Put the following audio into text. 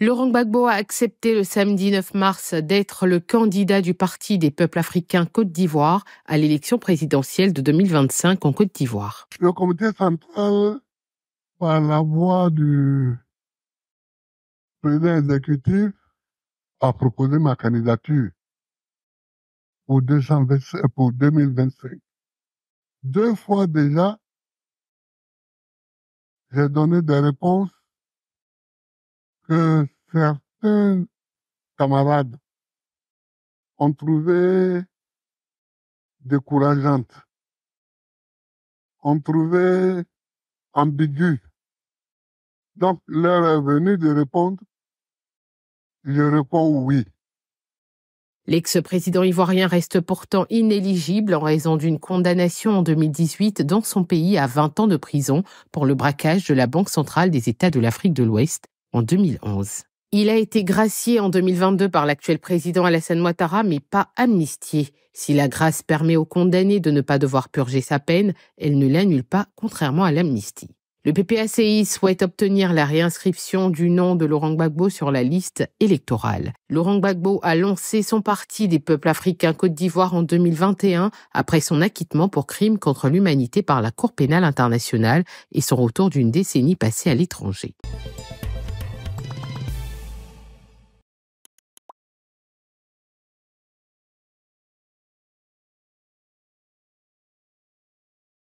Laurent Gbagbo a accepté le samedi 9 mars d'être le candidat du Parti des peuples africains Côte d'Ivoire à l'élection présidentielle de 2025 en Côte d'Ivoire. Le comité central, par la voix du président exécutif, a proposé ma candidature pour, 2025. Deux fois déjà, j'ai donné des réponses que certains camarades ont trouvé décourageante, ont trouvé ambiguë. Donc, l'heure est venue de répondre, je réponds oui. L'ex-président ivoirien reste pourtant inéligible en raison d'une condamnation en 2018 dans son pays à 20 ans de prison pour le braquage de la Banque centrale des États de l'Afrique de l'Ouest en 2011. Il a été gracié en 2022 par l'actuel président Alassane Ouattara, mais pas amnistié. Si la grâce permet au condamné de ne pas devoir purger sa peine, elle ne l'annule pas, contrairement à l'amnistie. Le PPACI souhaite obtenir la réinscription du nom de Laurent Gbagbo sur la liste électorale. Laurent Gbagbo a lancé son parti des peuples africains Côte d'Ivoire en 2021 après son acquittement pour crimes contre l'humanité par la Cour pénale internationale et son retour d'une décennie passée à l'étranger.